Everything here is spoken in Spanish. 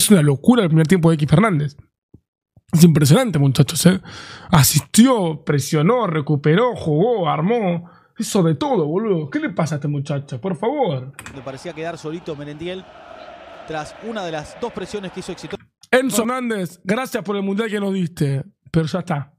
Es una locura el primer tiempo de X Fernández. Es impresionante, muchachos. ¿eh? Asistió, presionó, recuperó, jugó, armó. Hizo de todo, boludo. ¿Qué le pasa a este muchacho? Por favor. Me parecía quedar solito Merendiel tras una de las dos presiones que hizo éxito. Enzo Hernández, gracias por el mundial que nos diste. Pero ya está.